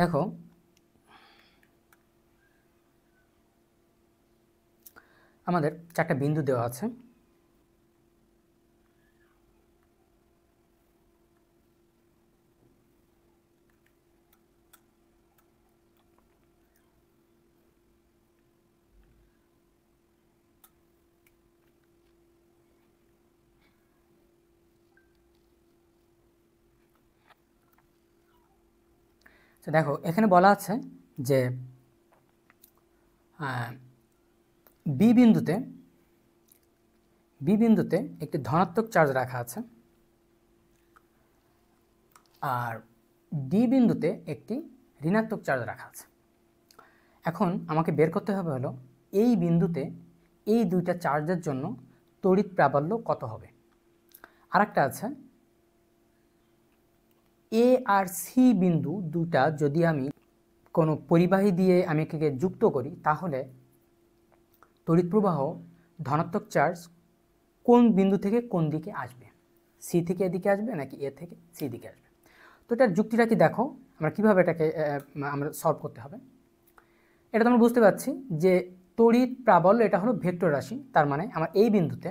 দেখো আমাদের চারটা বিন্দু দেওয়া আছে তো দেখো এখানে বলা আছে যে বি বিন্দুতে বি বিন্দুতে একটি ধনাত্মক চার্জ রাখা আছে আর ডি বিন্দুতে একটি ঋণাত্মক চার্জ রাখা আছে এখন আমাকে বের করতে হবে হলো এই বিন্দুতে এই দুইটা চার্জের জন্য তড়িৎ প্রাবল্য কত হবে আর একটা আছে এ আর সি বিন্দু দুটা যদি আমি কোনো পরিবাহী দিয়ে আমি একে যুক্ত করি তাহলে তড়িৎ প্রবাহ ধনাত্মক চার্জ কোন বিন্দু থেকে কোন দিকে আসবে সি থেকে এদিকে আসবে নাকি এ থেকে সি দিকে আসবে তো এটার যুক্তিটা কি দেখো আমরা কীভাবে এটাকে আমরা সলভ করতে হবে এটা তো আমরা বুঝতে পারছি যে তড়িৎ প্রাবল্য এটা হলো ভেক্টর রাশি তার মানে আমার এই বিন্দুতে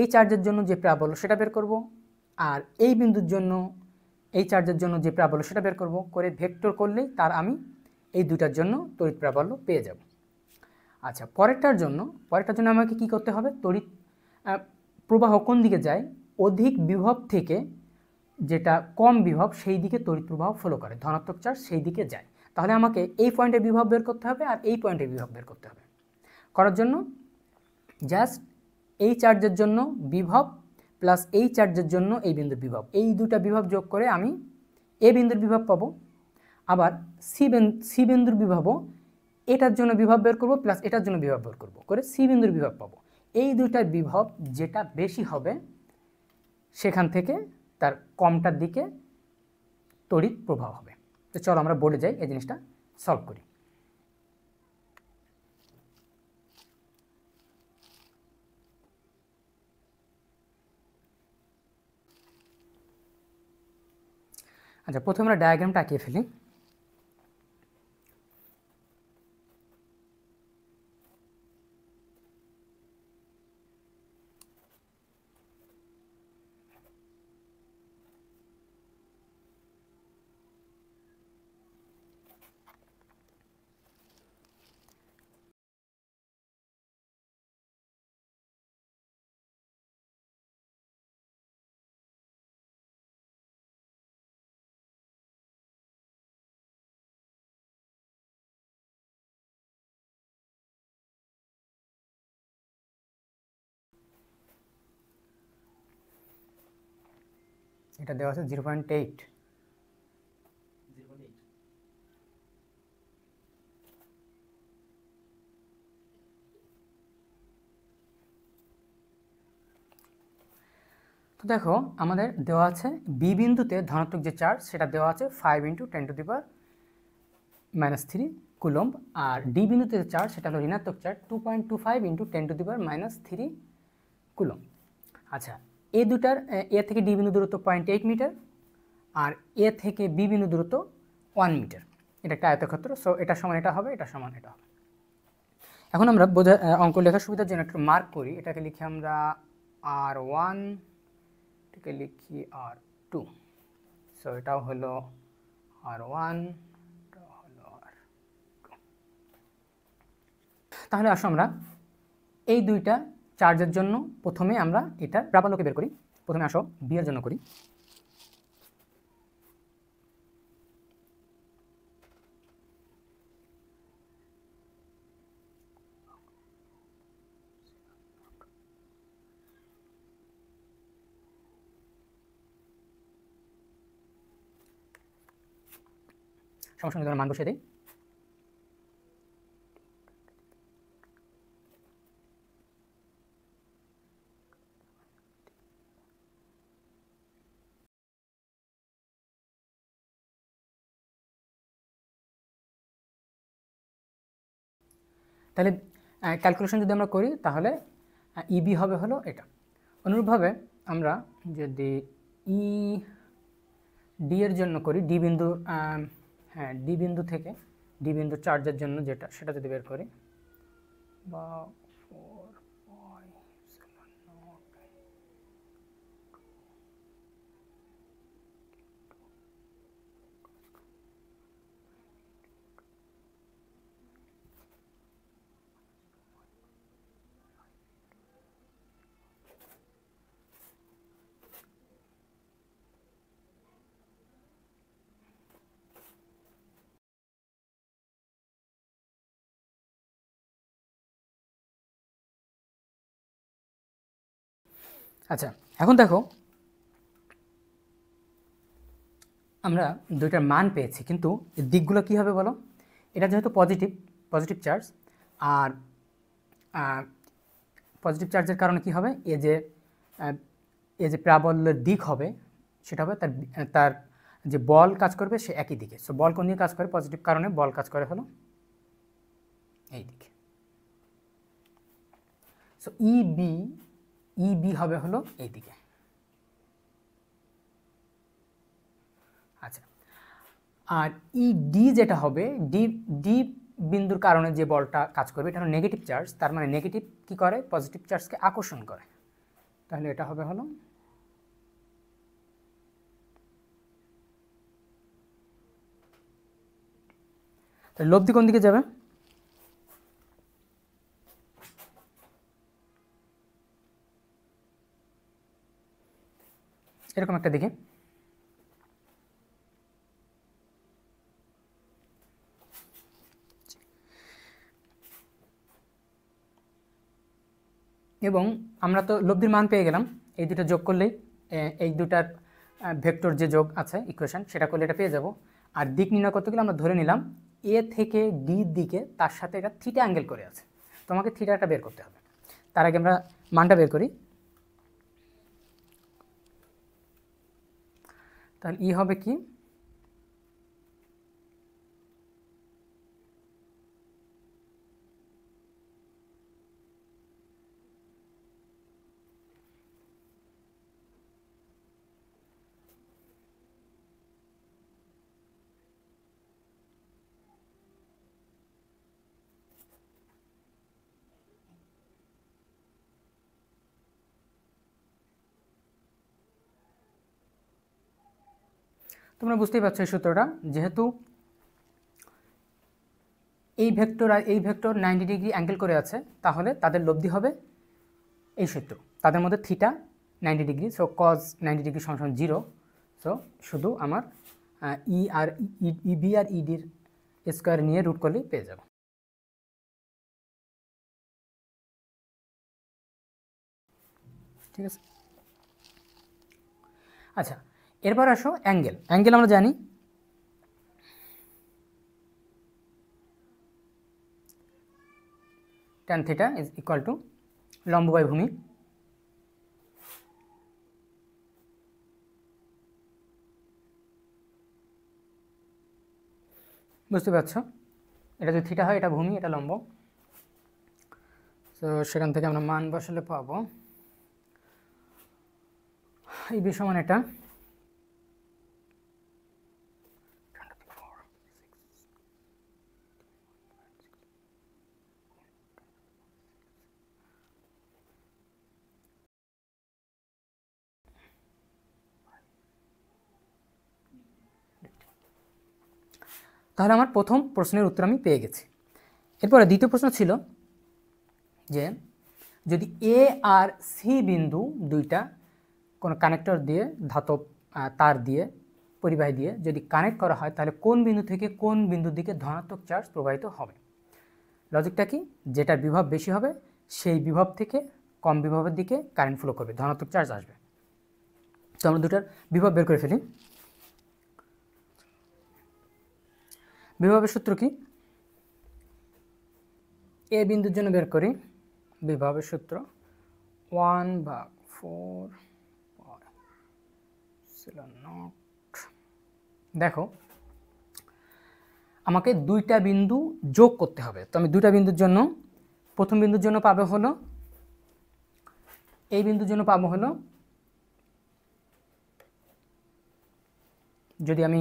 এই চার্জের জন্য যে প্রাবল্য সেটা বের করব আর এই বিন্দুর জন্য এই চার্জের জন্য যে প্রাবল্য সেটা বের করব করে ভেক্টর করলেই তার আমি এই দুটার জন্য তড়িৎ প্রাবল্য পেয়ে যাব আচ্ছা পরেরটার জন্য পরেরটার জন্য আমাকে কি করতে হবে তড়িৎ প্রবাহ কোন দিকে যায় অধিক বিভব থেকে যেটা কম বিভব সেই দিকে তড়িৎ প্রবাহ ফলো করে ধনাত্মক চার্জ সেই দিকে যায় তাহলে আমাকে এই পয়েন্টে বিভব বের করতে হবে আর এই পয়েন্টে বিভব বের করতে হবে করার জন্য জাস্ট এই চার্জের জন্য বিভব প্লাস এই চার্জের জন্য এই বিন্দুর বিভব এই দুটা বিভব যোগ করে আমি এ বিন্দুর বিভব পাবো আবার সি সি বিন্দুর বিভবও এটার জন্য বিভব বের করবো প্লাস এটার জন্য বিভব বের করবো করে সি বিন্দুর বিভব পাবো এই দুইটার বিভব যেটা বেশি হবে সেখান থেকে তার কমটার দিকে তড়িৎ প্রভাব হবে তো চলো আমরা বলে যাই এই জিনিসটা সলভ করি আচ্ছা প্রথমে আমরা ডায়াগ্রামটা আঁকিয়ে ফেলি এটা দেওয়া আছে জিরো পয়েন্ট এইট তো দেখো আমাদের দেওয়া আছে বি বিন্দুতে ধনাত্মক যে চার্জ সেটা দেওয়া আছে five into ten to the power minus three coulomb আর ডি বিন্দুতে যে চার্জ সেটা হলো ঋণাত্মক charge two point two five into ten to the power minus three coulomb আচ্ছা এ দুটার এ থেকে ডি বিন্দু দূরত্ব পয়েন্ট এইট মিটার আর এ থেকে বি বিন্দু দূরত্ব ওয়ান মিটার এটা একটা আয়তক্ষেত্র সো এটা সমান এটা হবে এটা সমান এটা হবে এখন আমরা বোঝা অঙ্ক লেখার সুবিধার জন্য একটু মার্ক করি এটাকে লিখি আমরা আর ওয়ান এটাকে লিখি আর টু সো এটাও হলো আর ওয়ান হলো আর তাহলে আসো আমরা এই দুইটা চার্জের জন্য প্রথমে আমরা এটা প্রাবল্যকে বের করি প্রথমে আসো বি এর জন্য করি সমস্যা মান বসে দিই তাহলে ক্যালকুলেশন যদি আমরা করি তাহলে ইবি e হবে হলো এটা অনুরূপভাবে আমরা যদি ই e ডি এর জন্য করি ডি বিন্দু হ্যাঁ ডি বিন্দু থেকে ডি বিন্দু চার্জের জন্য যেটা সেটা যদি বের করি বা আচ্ছা এখন দেখো আমরা দুইটার মান পেয়েছি কিন্তু দিকগুলো কি হবে বলো এটা যেহেতু পজিটিভ পজিটিভ চার্জ আর পজিটিভ চার্জের কারণে কি হবে এ যে এ যে প্রাবল্যের দিক হবে সেটা হবে তার তার যে বল কাজ করবে সে একই দিকে সো বল কোন দিকে কাজ করে পজিটিভ কারণে বল কাজ করে হলো এই দিকে so E B EB e হবে হলো এইদিকে আচ্ছা আর ই e ডি যেটা হবে ডি ডি বিন্দুর কারণে যে বলটা কাজ করবে এটা হলো নেগেটিভ চার্জ তার মানে নেগেটিভ কি করে পজিটিভ চার্জকে আকর্ষণ করে তাহলে এটা হবে হলো লব্ধি কোন দিকে যাবে এরকম একটা দেখি এবং আমরা তো লব্ধির মান পেয়ে গেলাম এই দুটো যোগ করলেই এই দুটার ভেক্টর যে যোগ আছে ইকুয়েশন সেটা করলে এটা পেয়ে যাব আর দিক নির্ণয় করতে গেলে আমরা ধরে নিলাম এ থেকে ডির দিকে তার সাথে এটা থিটা অ্যাঙ্গেল করে আছে তোমাকে থিটাটা বের করতে হবে তার আগে আমরা মানটা বের করি তাহলে ই হবে কি তোমরা বুঝতেই পারছো এই সূত্রটা যেহেতু এই ভেক্টর আর এই ভেক্টর নাইনটি ডিগ্রি অ্যাঙ্গেল করে আছে তাহলে তাদের লব্ধি হবে এই সূত্র তাদের মধ্যে theta ninety degree so cause ninety degree সমসম জিরো সো শুধু আমার ই e আর ই e, বি e, আর ইডির স্কোয়ার নিয়ে রুট করলেই পেয়ে যাব ঠিক আছে আচ্ছা এরপর আসো অ্যাঙ্গেল অ্যাঙ্গেল আমরা জানি tan theta is equal to লম্ব বাই ভূমি বুঝতে পারছ এটা যদি থিটা হয় এটা ভূমি এটা লম্ব তো সেখান থেকে আমরা মান বসালে পাবো এই বিষয় মানে এটা তাহলে আমার প্রথম প্রশ্নের উত্তর আমি পেয়ে গেছি এরপরে দ্বিতীয় প্রশ্ন ছিল যে যদি এ আর সি বিন্দু দুইটা কোনো কানেক্টর দিয়ে ধাতব তার দিয়ে পরিবাহী দিয়ে যদি কানেক্ট করা হয় তাহলে কোন বিন্দু থেকে কোন বিন্দুর দিকে ধনাত্মক চার্জ প্রবাহিত হবে লজিকটা কি যেটার বিভব বেশি হবে সেই বিভব থেকে কম বিভবের দিকে কারেন্ট ফ্লো করবে ধনাত্মক চার্জ আসবে তো আমরা দুটার বিভব বের করে ফেলি বিভবের সূত্র কি এ বিন্দুর জন্য বের করি বিভবের সূত্র ওয়ান ভাগ ফোর নট দেখো আমাকে দুইটা বিন্দু যোগ করতে হবে তো আমি দুইটা বিন্দুর জন্য প্রথম বিন্দুর জন্য পাবো হলো এই বিন্দুর জন্য পাবো হলো যদি আমি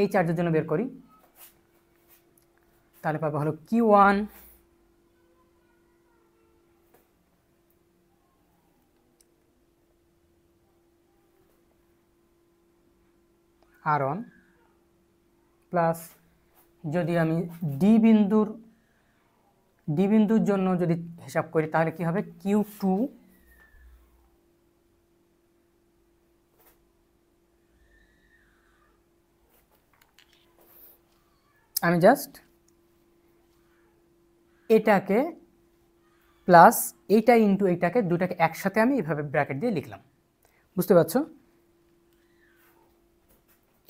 এই চার্জের জন্য বের করি তাহলে পাবো হলো কিউ ওয়ান আর ওয়ান প্লাস যদি আমি ডি বিন্দুর ডি বিন্দুর জন্য যদি হিসাব করি তাহলে কি হবে কিউ টু আমি জাস্ট এটাকে প্লাস এইটা ইন্টু এইটাকে দুটাকে একসাথে আমি এভাবে ব্র্যাকেট দিয়ে লিখলাম বুঝতে পারছো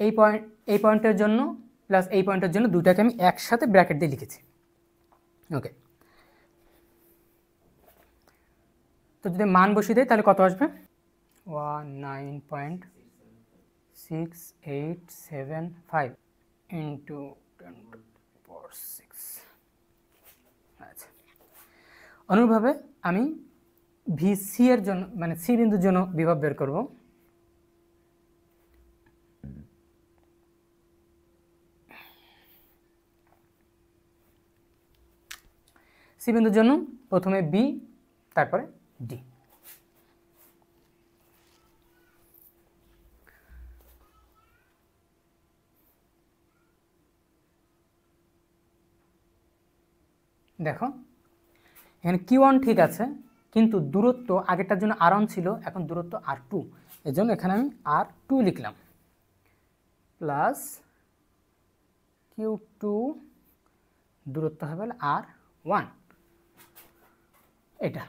এই পয়েন্ট এই পয়েন্টের জন্য প্লাস এই পয়েন্টের জন্য দুটাকে আমি একসাথে ব্র্যাকেট দিয়ে লিখেছি ওকে তো যদি মান বসিয়ে দেয় তাহলে কত আসবে one nine point six eight seven five into ten six আছে অনুরূপভাবে আমি ভি সি এর জন্য মানে সি বিন্দুর জন্য বিভব বের করব সি বিন্দুর জন্য প্রথমে বি তারপরে ডি দেখো এখানে কিউ ওয়ান ঠিক আছে কিন্তু দূরত্ব আগেরটার জন্য আর ওয়ান ছিল এখন দূরত্ব আর টু এই জন্য এখানে আমি আর টু লিখলাম প্লাস কিউ টু দূরত্ব হবে আর ওয়ান এটা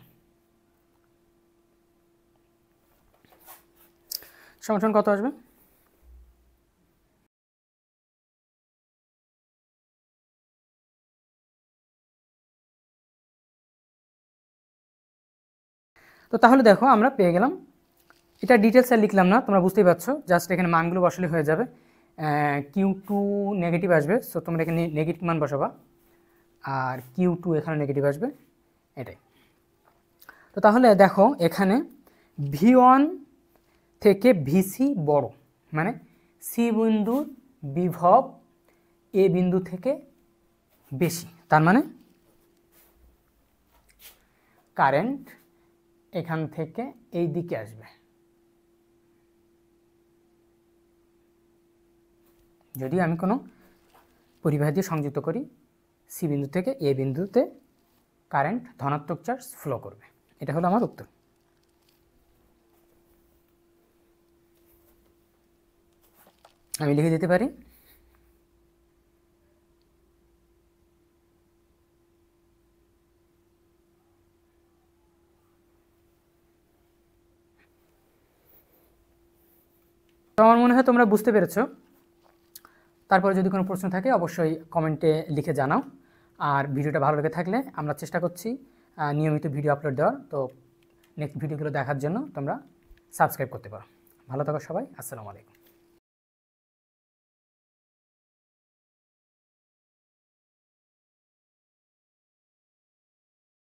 সমর্থন কত আসবে তো তাহলে দেখো আমরা পেয়ে গেলাম এটা ডিটেলস আর লিখলাম না তোমরা বুঝতেই পারছো জাস্ট এখানে মানগুলো বসলে হয়ে যাবে কিউ টু নেগেটিভ আসবে সো তোমরা এখানে নেগেটিভ মান বসাবা আর কিউ টু এখানে নেগেটিভ আসবে এটাই তো তাহলে দেখো এখানে ভি ওয়ান থেকে ভিসি বড় মানে সি বিন্দুর বিভব এ বিন্দু থেকে বেশি তার মানে কারেন্ট এখান থেকে এই দিকে আসবে যদি আমি কোনো পরিবাহী দিয়ে সংযুক্ত করি সি বিন্দু থেকে এ বিন্দুতে কারেন্ট ধনাত্মক চার্জ ফ্লো করবে এটা হলো আমার উত্তর আমি লিখে দিতে পারি তো আমার মনে হয় তোমরা বুঝতে পেরেছ তারপরে যদি কোনো প্রশ্ন থাকে অবশ্যই কমেন্টে লিখে জানাও আর ভিডিওটা ভালো লেগে থাকলে আমরা চেষ্টা করছি নিয়মিত ভিডিও আপলোড দেওয়ার তো নেক্সট ভিডিওগুলো দেখার জন্য তোমরা সাবস্ক্রাইব করতে পারো ভালো থাকো সবাই আসসালামু আলাইকুম